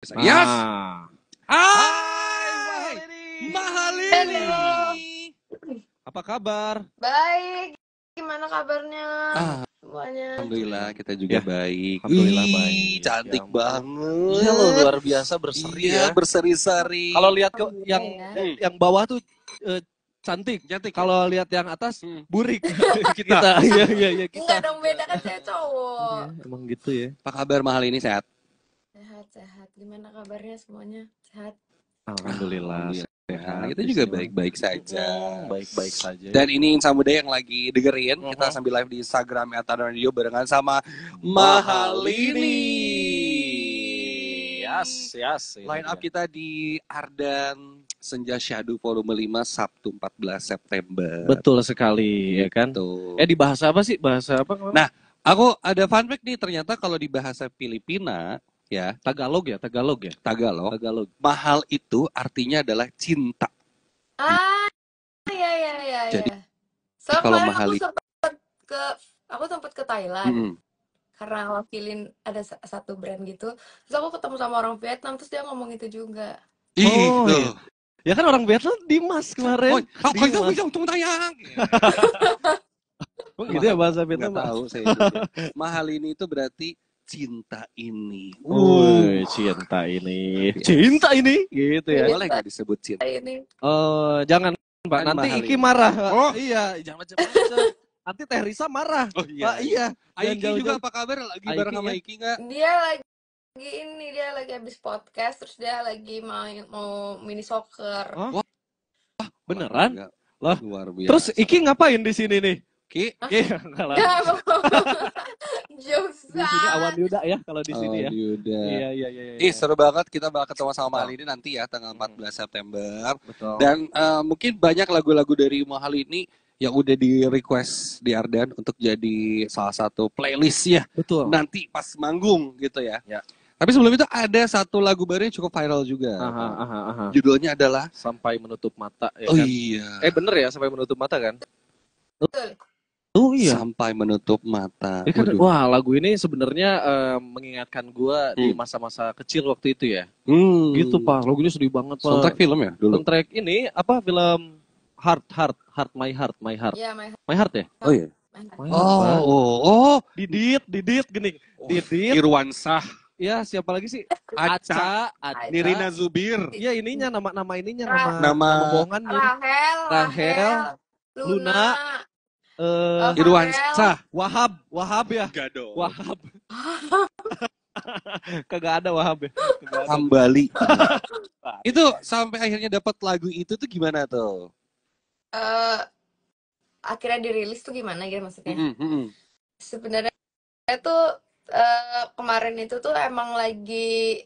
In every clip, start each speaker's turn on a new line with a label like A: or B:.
A: Yes. Ah. Hai,
B: Hai Mahalini.
A: Apa kabar?
B: Baik. Gimana kabarnya? Ah.
A: Semuanya. Alhamdulillah kita juga ya. baik. Alhamdulillah Wih, baik. Ya cantik ya, banget. Ya, luar biasa berseri iya, ya, berseri-seri. Kalau lihat ke yang ya. yang bawah tuh eh, cantik. Cantik. Ya? Kalau lihat yang atas hmm. burik kita. Iya iya iya kita. Enggak dong beda
B: kan saya cowok. Ya,
A: emang gitu ya. Apa kabar mahal ini sehat?
B: Sehat, sehat. Gimana kabarnya semuanya? Sehat?
A: Alhamdulillah. Sehat. Kita juga baik-baik saja. Iya. Baik-baik saja. Dan ini Insan Muda yang lagi dengerin, kita uh-huh. sambil live di Instagram Atan ya, Radio barengan sama Mahalini. Yes, yes. Iya, Line up iya. kita di Ardan Senja Syahdu volume 5 Sabtu 14 September. Betul sekali ya kan? Betul. Eh di bahasa apa sih? Bahasa apa? Nah, aku ada fun fact nih ternyata kalau di bahasa Filipina ya. Tagalog ya, Tagalog ya. Tagalog. Tagalog. Mahal itu artinya adalah cinta.
B: Ah, iya iya iya. iya. Jadi so, kalau mahal aku sempat ke aku sempat ke Thailand. Hmm. Karena wakilin ada satu brand gitu. Terus aku ketemu sama orang Vietnam terus dia ngomong itu juga.
A: Oh, itu. Iya. Ya kan orang Vietnam Dimas kemarin. Ah, oh, itu bisa untung tayang. gitu ya bahasa Vietnam. Gak tahu saya. Mahal ini itu berarti cinta ini.
B: uh,
A: cinta ini. Iya. Cinta ini gitu ya. Iya, boleh disebut cinta ini? Oh, jangan Mbak, kan nanti mahal Iki marah. Oh. Iya, jangan macam-macam. nanti Teh Risa marah. Oh iya. Pak, iya. iya. Iki juga jauh. apa kabar lagi Aiki bareng sama Iki
B: enggak? Dia lagi ini dia lagi habis podcast terus dia lagi main mau mini soccer.
A: Wah. Beneran? Wah, Loh. Luar biasa. Terus Iki ngapain di sini nih? Ki, Ki kalau jokes. Di sini awan yuda ya kalau di sini oh, ya. Yuda. Iya iya iya. iya. Ih seru banget kita bakal ketemu sama Mahal ini nanti ya tanggal 14 September. Betul. Dan uh, mungkin banyak lagu-lagu dari Mahal ini yang udah di request di Ardan untuk jadi salah satu playlistnya. Betul. Nanti pas manggung gitu ya. Ya. Tapi sebelum itu ada satu lagu baru yang cukup viral juga. Aha, aha, aha. Judulnya adalah Sampai Menutup Mata. Ya oh kan? iya. Eh bener ya Sampai Menutup Mata kan? Betul. Oh iya. Sampai menutup mata. Ya, kan, wah lagu ini sebenarnya uh, mengingatkan gue hmm. di masa-masa kecil waktu itu ya. Hmm. Gitu pak, lagunya sedih banget pak. Soundtrack film ya dulu. Soundtrack ini apa film Heart Heart Heart My Heart My Heart. yeah, My Heart. My Heart ya. Oh iya. Oh, oh, oh, oh, Didit, Didit, gini, oh. Didit, Irwan Sah, ya siapa lagi sih? Aca, Aca, Aca. Nirina Zubir, Iya ininya nama nama ininya nama nama, Rahel, Rahel, Rahel, Luna, Luna Uh, oh, eh, Irwansyah, Wahab, Wahab ya? Gak dong. Wahab. Kagak ada Wahab ya. Kembali. itu sampai akhirnya dapat lagu itu tuh gimana tuh?
B: Uh, akhirnya dirilis tuh gimana gitu maksudnya? Mm -hmm. Sebenarnya itu uh, eh, kemarin itu tuh emang lagi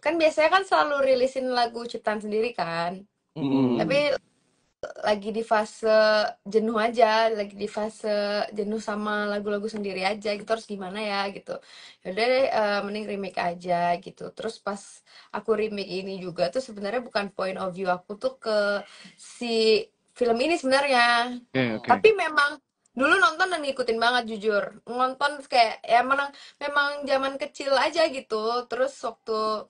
B: kan biasanya kan selalu rilisin lagu ciptaan sendiri kan. Mm -hmm. Tapi lagi di fase jenuh aja, lagi di fase jenuh sama lagu-lagu sendiri aja gitu terus gimana ya gitu. Yaudah deh uh, mending remake aja gitu. Terus pas aku remake ini juga tuh sebenarnya bukan point of view aku tuh ke si film ini sebenarnya. Okay, okay. Tapi memang dulu nonton dan ngikutin banget jujur. Nonton kayak ya memang memang zaman kecil aja gitu. Terus waktu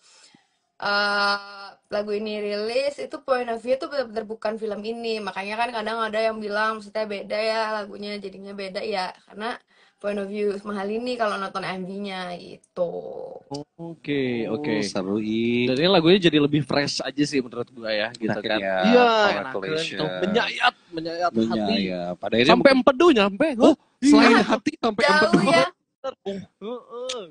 B: uh, lagu ini rilis itu point of view itu benar-benar bukan film ini makanya kan kadang ada yang bilang maksudnya beda ya lagunya jadinya beda ya karena point of view mahal ini kalau nonton MV-nya itu.
A: Oke, oh, oke. seru Jadi lagunya jadi lebih fresh aja sih menurut gua ya, gitu nah, kan. Iya, ya, menyayat,
B: menyayat, menyayat hati. Pada sampai
A: empedu nyampe. Oh, selain iya. hati sampai empedu. Ya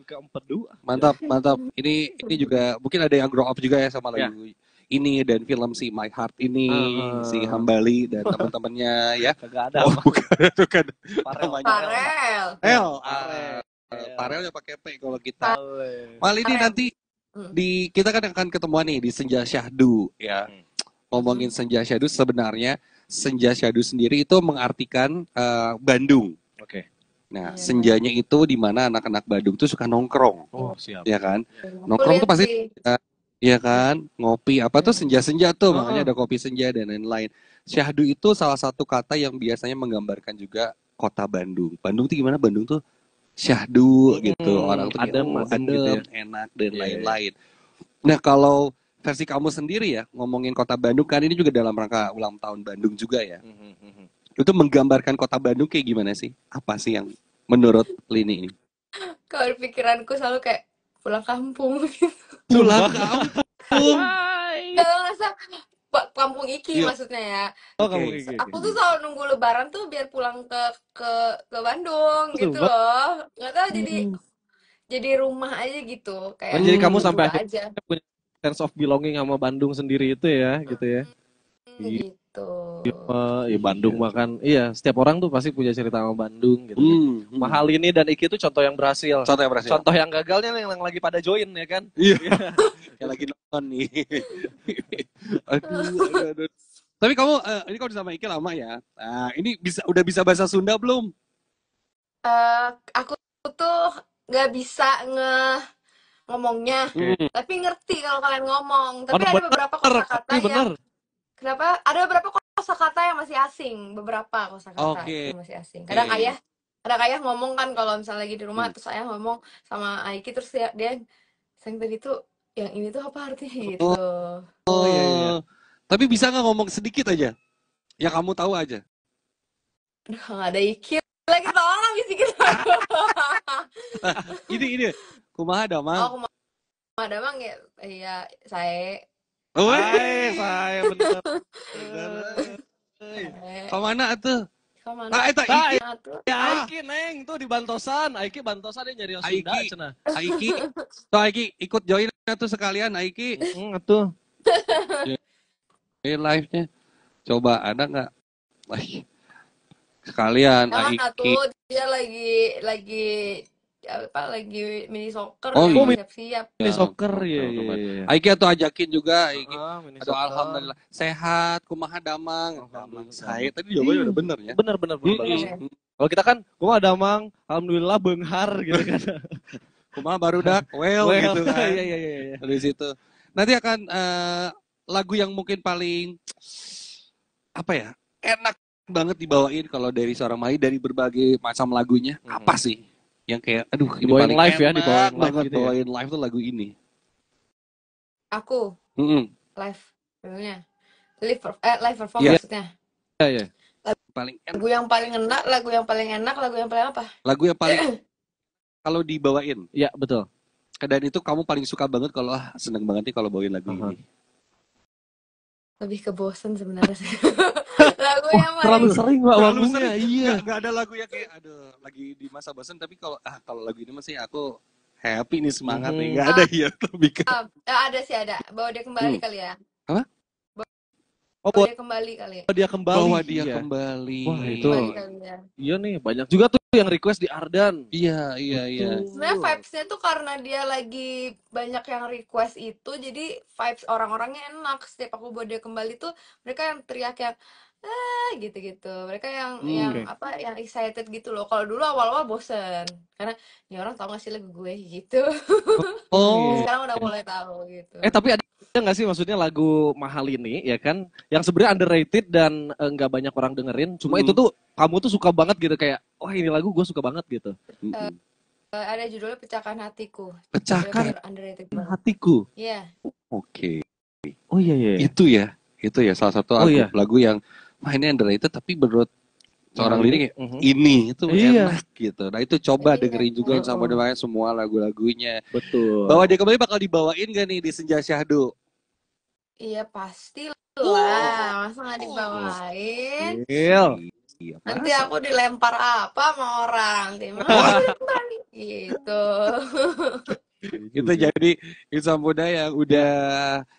A: keempat dua mantap mantap ini ini juga mungkin ada yang grow up juga ya sama lagu ya. ini dan film si My Heart ini uh, si Hambali dan teman-temannya ya ada oh, bukan bukan Parel Parel Parel Parel, ah, Parel yang pakai P kalau kita mal ini nanti hmm. di kita kan akan ketemu nih di Senja Syahdu ya hmm. ngomongin Senja Syahdu sebenarnya Senja Syahdu sendiri itu mengartikan uh, Bandung. Oke. Okay. Nah, iya, senjanya itu di mana anak-anak Badung tuh suka nongkrong. Oh, siap. Ya kan? Iya. Nongkrong tuh pasti Iya kan, ngopi apa tuh iya. senja-senja tuh, oh. makanya ada kopi senja dan lain-lain. Syahdu itu salah satu kata yang biasanya menggambarkan juga kota Bandung. Bandung tuh gimana? Bandung tuh syahdu hmm, gitu, orang tuh adem, oh, gitu ya. enak dan iya, lain-lain. Yeah. Nah kalau versi kamu sendiri ya ngomongin kota Bandung kan ini juga dalam rangka ulang tahun Bandung juga ya. Mm -hmm itu menggambarkan kota Bandung kayak gimana sih? Apa sih yang menurut Lini ini?
B: Kalau pikiranku selalu kayak pulang kampung gitu.
A: Pulang kampung.
B: Kalau ngerasa kampung iki yeah. maksudnya ya.
A: Oh, kampung iki. Aku tuh selalu
B: nunggu lebaran tuh biar pulang ke ke ke Bandung Betul, gitu loh. Enggak tahu jadi hmm. jadi rumah aja gitu kayak. Oh, jadi kamu sampai aja
A: punya sense of belonging sama Bandung sendiri itu ya, gitu ya. Hmm, gitu. Betul. Gitu. Ya, iya, Bandung iya. kan, iya setiap orang tuh pasti punya cerita sama Bandung gitu. Hmm, hmm. Mahal ini dan Iki itu contoh yang berhasil. Contoh yang berhasil. Contoh yang gagalnya yang, yang lagi pada join ya kan? Iya. iya. yang lagi nonton nih. aduh, aduh, aduh. Tapi kamu uh, ini kamu sama Iki lama ya. Nah, ini bisa udah bisa bahasa Sunda belum?
B: Uh, aku tuh nggak bisa nge ngomongnya, hmm. tapi ngerti kalau kalian ngomong. Tapi oh, ada bener, beberapa
A: kata-kata yang
B: Kenapa? Ada beberapa kosakata yang masih asing, beberapa kosakata okay. yang masih asing. Kadang okay. ayah, kadang ayah ngomong kan kalau misalnya lagi di rumah, hmm. terus ayah ngomong sama Aiki, terus dia, dia sayang tadi tuh yang ini tuh apa artinya oh. gitu. Oh,
A: oh iya, iya. Tapi bisa nggak ngomong sedikit aja? Ya kamu tahu aja.
B: Aduh, gak ada Iki lagi tolong bisikin gitu.
A: ini ini kumaha damang. Oh,
B: kumaha damang ya, iya saya
A: Woi, saya bener. Kau mana tuh? Kau mana? Ah, eh, itu Aiki. Ya, Aiki neng tuh di Bantosan. Aiki Bantosan dia nyari Sunda cenah. Aiki. Tuh Aiki ikut join tuh sekalian Aiki. Hmm, tuh. Ini live-nya. Coba ada nggak? Sekalian Aiki. Nah, tuh
B: dia lagi lagi
A: apa lagi mini soccer oh, ya, iya. siap-siap. Oh, mini soccer ya. ya, ya. atau ajakin juga Aiki. Ah, Aduh, alhamdulillah sehat, kumaha damang. Oh, damang saya tadi jawabannya udah bener ya. Bener bener bener. Hmm. Kalau kita kan kumaha damang, alhamdulillah benghar gitu kan. kumaha baru dak, well, well gitu iya, kan. Iya, iya iya iya Dari situ. Nanti akan uh, lagu yang mungkin paling apa ya? Enak banget dibawain kalau dari seorang Mai dari berbagai macam lagunya. Hmm. Apa sih? yang kayak aduh ini ya, dibawain live ya dibawain live banget gitu ya. ya. live tuh lagu ini aku mm -hmm.
B: live lagunya live eh, live perform yeah. maksudnya
A: iya yeah, yeah. lagu, paling enak.
B: lagu yang paling enak lagu yang paling enak lagu yang paling apa
A: lagu yang paling kalau dibawain ya betul dan itu kamu paling suka banget kalau ah seneng banget nih kalau bawain lagu uh -huh. ini
B: lebih ke bosen sebenarnya lagu Wah, yang terlalu sering mbak terlalu lagunya sering. iya nggak ada lagu
A: yang kayak ada lagi di masa bosan tapi kalau ah kalau lagu ini masih aku happy nih semangat hmm. nih nggak ada ya lebih ke
B: ah, ah, ada sih ada bawa dia kembali hmm. kali ya
A: apa Oh, bawa dia
B: kembali kali. Ya. Bawa
A: dia kembali. Bawa dia iya. kembali. Wah, itu. Kembali ya. Iya nih, banyak juga tuh yang request di Ardan. Iya, iya, iya. Sebenarnya
B: vibes-nya tuh karena dia lagi banyak yang request itu, jadi vibes orang-orangnya enak. Setiap aku bawa dia kembali tuh, mereka yang teriak yang ah gitu-gitu mereka yang hmm, yang okay. apa yang excited gitu loh kalau dulu awal-awal bosen karena ini orang tau gak sih lagu gue gitu oh iya. sekarang udah mulai tahu gitu eh tapi
A: ada nggak sih maksudnya lagu mahal ini ya kan yang sebenarnya underrated dan eh, nggak eh, banyak orang dengerin cuma hmm. itu tuh kamu tuh suka banget gitu kayak wah ini lagu gue suka banget gitu uh,
B: ada judulnya pecahkan hatiku
A: pecahkan underrated hatiku
B: iya yeah.
A: oke okay. oh iya, iya iya itu ya itu ya salah satu oh, iya. lagu yang wah ini itu tapi menurut
B: seorang lirik ya, ini itu iya. enak
A: gitu. Nah itu coba dengerin juga oh. sama dengan semua lagu-lagunya. Betul. Bawa dia kembali bakal dibawain gak nih di Senja Syahdu?
B: Iya pasti lah, oh. masa nggak dibawain? Oh. Iya, Nanti aku dilempar apa sama orang, Tim? gitu.
A: Iya itu jadi insan muda yang udah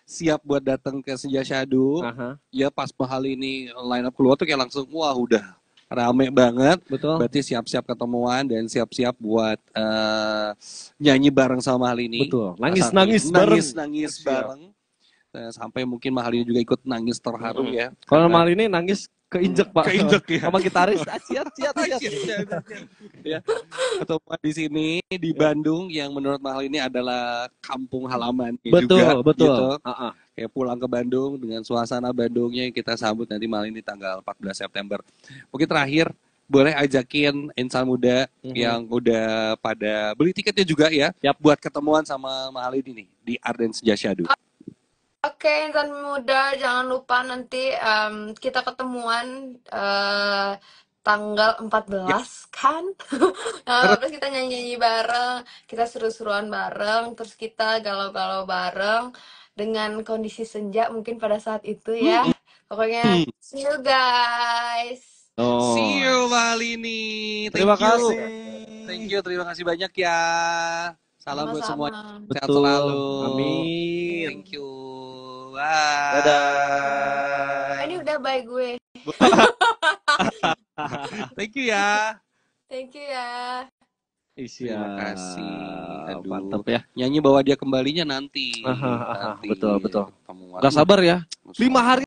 A: siap buat datang ke Senja Shadow. Uh-huh. Ya pas mahal ini line up keluar tuh kayak langsung wah udah rame banget. Betul. Berarti siap-siap ketemuan dan siap-siap buat uh, nyanyi bareng sama hal ini. Betul. Nangis nangis, nangis bareng. Nangis nangis bareng. Eh, sampai mungkin mahal ini juga ikut nangis terharu ya. Kalau mahal ini nangis keinjek pak keinjek ya sama gitaris ah, oh, siap siap siap ya atau di sini di ya. Bandung yang menurut mahal ini adalah kampung halaman betul juga, betul gitu. uh -uh. kayak pulang ke Bandung dengan suasana Bandungnya yang kita sambut nanti malam ini tanggal 14 September mungkin terakhir boleh ajakin insan muda mm -hmm. yang udah pada beli tiketnya juga ya yep. buat ketemuan sama mahal ini di Arden Sejasyadu. Syadu.
B: Oke, okay, insan muda, jangan lupa nanti um, kita ketemuan uh, tanggal 14 ya. yes. kan. nah, terus kita nyanyi-nyanyi bareng, kita seru-seruan bareng, terus kita galau-galau bareng dengan kondisi senja mungkin pada saat itu ya. Hmm. Pokoknya hmm. see you guys.
A: Oh. See you Malini. Thank terima you. kasih. Thank you, terima kasih banyak ya. Salam Sama -sama. buat semua. Sehat selalu. Amin. Thank you. Dadah. Ini
B: udah baik gue.
A: Thank you ya. Thank you ya. Isi, ya, terima kasih. Aduh. Mantap ya. Nyanyi bawa dia kembalinya nanti. nanti betul betul. Gak sabar ya. Lima hari